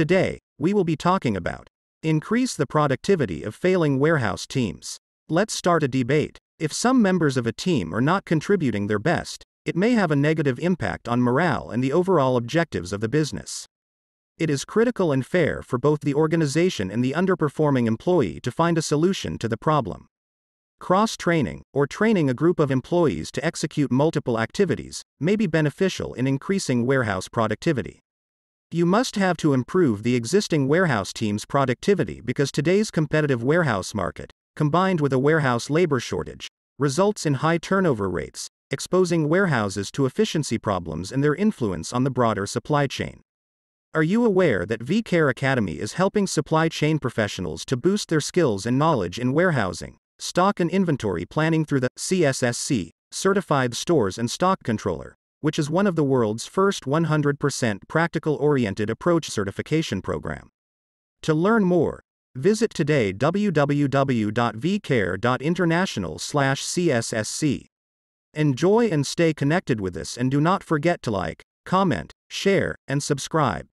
Today, we will be talking about increase the productivity of failing warehouse teams. Let's start a debate. If some members of a team are not contributing their best, it may have a negative impact on morale and the overall objectives of the business. It is critical and fair for both the organization and the underperforming employee to find a solution to the problem. Cross training, or training a group of employees to execute multiple activities, may be beneficial in increasing warehouse productivity. You must have to improve the existing warehouse team's productivity because today's competitive warehouse market, combined with a warehouse labor shortage, results in high turnover rates, exposing warehouses to efficiency problems and their influence on the broader supply chain. Are you aware that VCare Academy is helping supply chain professionals to boost their skills and knowledge in warehousing, stock and inventory planning through the CSSC, Certified Stores and Stock Controller, which is one of the world's first 100% practical-oriented approach certification program. To learn more, visit today www.vcare.international/cssc. Enjoy and stay connected with us and do not forget to like, comment, share, and subscribe.